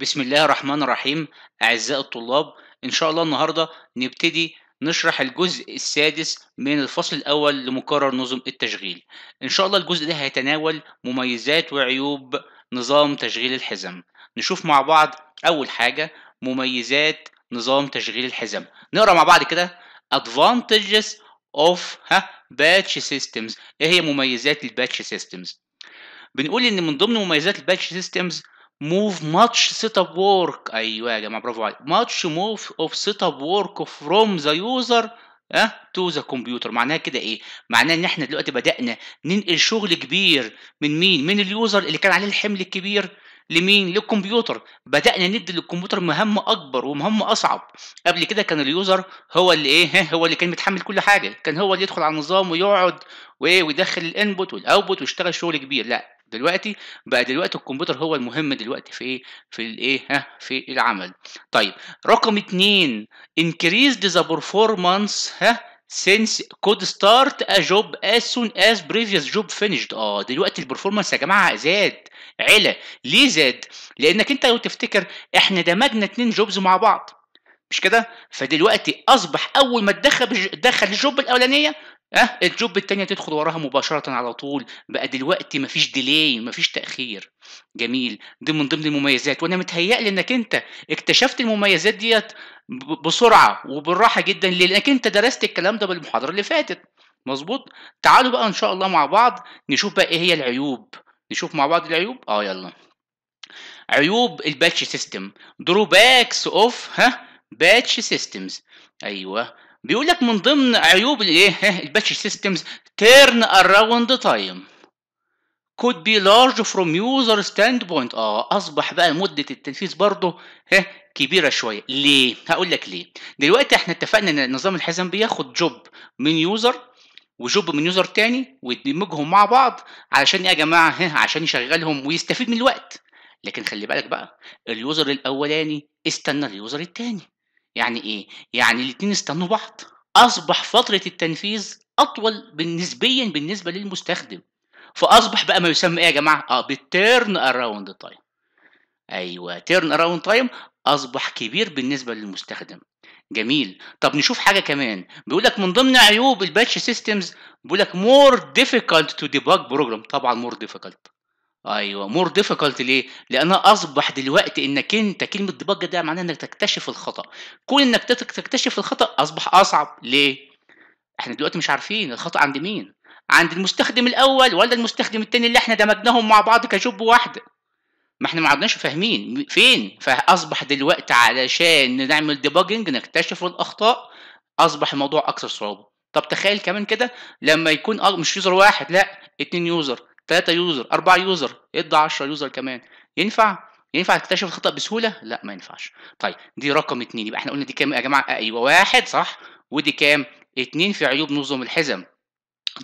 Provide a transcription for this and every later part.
بسم الله الرحمن الرحيم أعزائي الطلاب إن شاء الله النهاردة نبتدي نشرح الجزء السادس من الفصل الأول لمقرر نظم التشغيل إن شاء الله الجزء ده هيتناول مميزات وعيوب نظام تشغيل الحزم نشوف مع بعض أول حاجة مميزات نظام تشغيل الحزم نقرأ مع بعض كده Advantages of ها Batch Systems إيه هي مميزات الباتش سيستمز بنقول إن من ضمن مميزات الباتش سيستمز موف ماتش سيت اب وورك ايوه يا جماعه برافو عليك ماتش موف اوف سيت اب وورك فروم ذا يوزر اه تو ذا كمبيوتر معناها كده ايه معناها ان احنا دلوقتي بدانا ننقل شغل كبير من مين من اليوزر اللي كان عليه الحمل الكبير لمين للكمبيوتر بدانا ندي للكمبيوتر مهمه اكبر ومهمه اصعب قبل كده كان اليوزر هو اللي ايه هو اللي كان متحمل كل حاجه كان هو اللي يدخل على النظام ويقعد وايه ويدخل الانبوت والاوتبوت ويشتغل شغل كبير لا دلوقتي بقى دلوقتي الكمبيوتر هو المهم دلوقتي في ايه في الايه ها في العمل طيب رقم اتنين increase the performance ها since could start a job as soon as previous job finished اه دلوقتي البرفورمانس يا جماعه زاد علا ليه زاد لانك انت لو تفتكر احنا دمجنا اتنين جوبز مع بعض مش كده فدلوقتي اصبح اول ما تدخل دخل الجوب الاولانيه اه الجوب التانية تدخل وراها مباشرة على طول بقى دلوقتي مفيش ديلي مفيش تأخير جميل دي من ضمن المميزات وانا متهيألي انك انت اكتشفت المميزات ديت بسرعة وبالراحة جدا لانك انت درست الكلام ده بالمحاضرة اللي فاتت مظبوط تعالوا بقى ان شاء الله مع بعض نشوف بقى ايه هي العيوب نشوف مع بعض العيوب اه يلا عيوب الباتش سيستم دروباكس اوف ها باتش سيستمز ايوه بيقول لك من ضمن عيوب الايه إيه؟ الباتش سيستمز turn around time could be large from user standpoint اه اصبح بقى مده التنفيذ برضه ها إيه؟ كبيره شويه ليه هقول لك ليه دلوقتي احنا اتفقنا ان نظام الحزم بياخد جوب من يوزر وجوب من يوزر تاني ويدمجهم مع بعض علشان إيه يا جماعه ها عشان يشغلهم ويستفيد من الوقت لكن خلي بالك بقى اليوزر الاولاني استنى اليوزر التاني يعني ايه؟ يعني الاتنين استنوا بعض اصبح فترة التنفيذ اطول نسبيا بالنسبة للمستخدم فاصبح بقى ما يسمى ايه يا جماعة؟ اه بالتيرن اراوند تايم ايوه تيرن اراوند تايم اصبح كبير بالنسبة للمستخدم جميل طب نشوف حاجة كمان بيقول لك من ضمن عيوب الباتش سيستمز بيقول لك more difficult to debug program طبعا more difficult ايوه مور ديفيكولت ليه؟ لان اصبح دلوقتي انك انت كلمه ديبج ده معناها انك تكتشف الخطا، كون انك تكتشف الخطا اصبح اصعب ليه؟ احنا دلوقتي مش عارفين الخطا عند مين؟ عند المستخدم الاول ولا المستخدم الثاني اللي احنا دمجناهم مع بعض كجوب واحده؟ ما احنا ما عدناش فاهمين فين؟ فاصبح دلوقتي علشان نعمل ديباجنج نكتشف الاخطاء اصبح الموضوع اكثر صعوبه. طب تخيل كمان كده لما يكون مش يوزر واحد لا اتنين يوزر 3 يوزر 4 يوزر ادي 10 يوزر كمان ينفع ينفع تكتشف الخطا بسهوله لا ما ينفعش طيب دي رقم 2 يبقى احنا قلنا دي كام يا جماعه ايوه واحد صح ودي كام 2 في عيوب نظم الحزم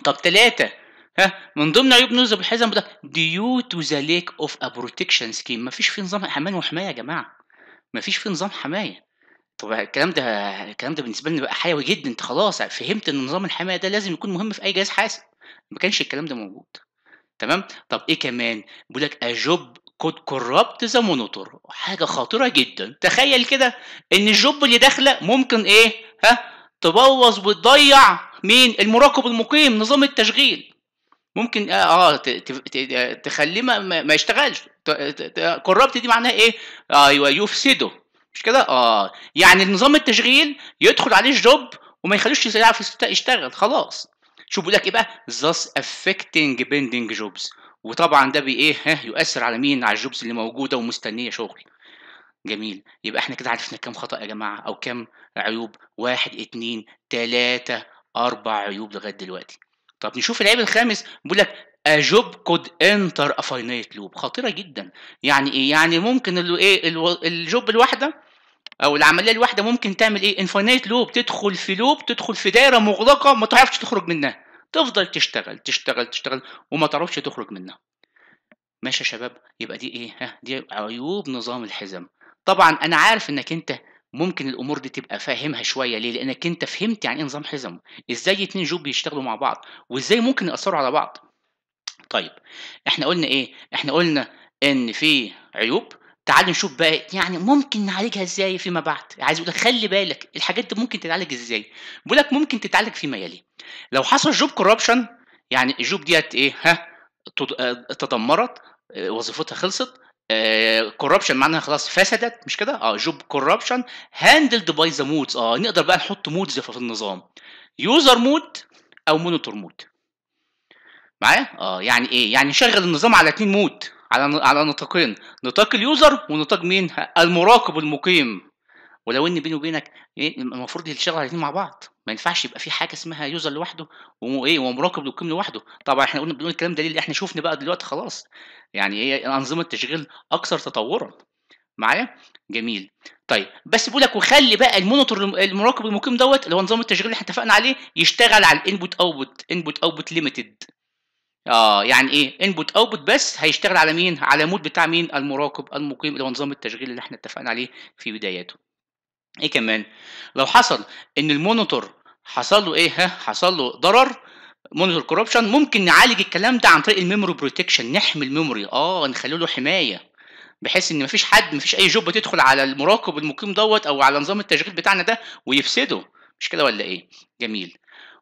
طب 3 ها من ضمن عيوب نظم الحزم ده ديو تو ذا ليك اوف ا بروتكشن سكيم مفيش في نظام حمايه وحمايه يا جماعه مفيش في نظام حمايه طب الكلام ده الكلام ده بالنسبه لنا بقى حيوي جدا انت خلاص فهمت ان نظام الحمايه ده لازم يكون مهم في اي جهاز حاسب ما كانش الكلام ده موجود تمام طب ايه كمان بيقول لك اجوب كود كورابت ذا مونيتور حاجه خطيره جدا تخيل كده ان الجوب اللي داخله ممكن ايه ها تبوظ وتضيع مين المراقب المقيم نظام التشغيل ممكن اه, آه تخليه ما, ما يشتغلش كورابت دي معناها ايه ايوه يفسده مش كده اه يعني نظام التشغيل يدخل عليه الجوب وما يخليش يعرف يشتغل خلاص شوف بيقول لك ايه بقى thus affecting pending jobs وطبعا ده بايه ها يؤثر على مين على الجوبز اللي موجوده ومستنيه شغل جميل يبقى احنا كده عرفنا كام خطأ يا جماعة أو كام عيوب واحد اتنين تلاتة أربع عيوب لغاية دلوقتي طب نشوف العيب الخامس بيقول لك A job could enter a finite loop خطيرة جدا يعني ايه يعني ممكن اللي ايه الجوب الواحدة او العمليه الواحده ممكن تعمل ايه انفينيت لوب تدخل في لوب تدخل في دايره مغلقه ما تعرفش تخرج منها تفضل تشتغل تشتغل تشتغل وما تعرفش تخرج منها ماشي يا شباب يبقى دي ايه ها دي عيوب نظام الحزم طبعا انا عارف انك انت ممكن الامور دي تبقى فاهمها شويه ليه لانك انت فهمت يعني ايه نظام حزم ازاي اتنين جوب بيشتغلوا مع بعض وازاي ممكن ياثروا على بعض طيب احنا قلنا ايه احنا قلنا ان في عيوب تعالي نشوف بقى يعني ممكن نعالجها ازاي فيما بعد عايز اقول لك خلي بالك الحاجات دي ممكن تتعالج ازاي بقول لك ممكن تتعالج فيما يلي لو حصل جوب كوربشن يعني الجوب ديت ايه ها آه، تدمرت آه، وظيفتها خلصت كوربشن آه، معناها خلاص فسدت مش كده اه جوب كوربشن هاندلد باي ذا مودز اه نقدر بقى نحط مودز في النظام يوزر مود او مونيتور مود معايا اه يعني ايه يعني نشغل النظام على اتنين مود على على نطاقين نطاق اليوزر ونطاق مين المراقب المقيم ولو ان بيني وبينك إيه، المفروض يشتغل الاثنين مع بعض ما ينفعش يبقى في حاجه اسمها يوزر لوحده وايه ومراقب للقيم لوحده طبعا احنا قلنا بنقول الكلام ده ليه احنا شفنا بقى دلوقتي خلاص يعني ايه انظمه التشغيل اكثر تطورا معايا جميل طيب بس بيقول لك وخلي بقى المونيتور المراقب المقيم دوت اللي هو نظام التشغيل اللي احنا اتفقنا عليه يشتغل على الانبوت اوتبوت انبوت اوتبوت ليميتد اه يعني ايه انبوت اوتبوت بس هيشتغل على مين على مود بتاع مين المراقب المقيم اللي هو نظام التشغيل اللي احنا اتفقنا عليه في بداياته ايه كمان لو حصل ان المونيتور حصل له ايه ها حصل له ضرر مونيتور كوربشن ممكن نعالج الكلام ده عن طريق الميموري بروتكشن نحمي الميموري اه نخلي له حمايه بحيث ان مفيش حد مفيش اي جوب تدخل على المراقب المقيم دوت او على نظام التشغيل بتاعنا ده ويفسده مش كده ولا ايه جميل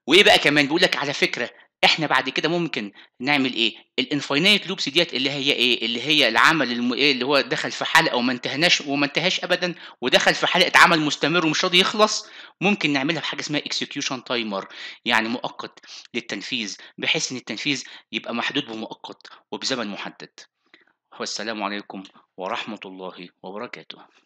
وايه بقى كمان بيقول لك على فكره احنا بعد كده ممكن نعمل ايه الانفاينايت لوبس ديت اللي هي ايه اللي هي العمل الم... إيه اللي هو دخل في حلقه وما انتهناش وما انتهاش ابدا ودخل في حلقه عمل مستمر ومش راضي يخلص ممكن نعملها بحاجه اسمها اكسكيوشن تايمر يعني مؤقت للتنفيذ بحيث ان التنفيذ يبقى محدود بمؤقت وبزمن محدد والسلام عليكم ورحمه الله وبركاته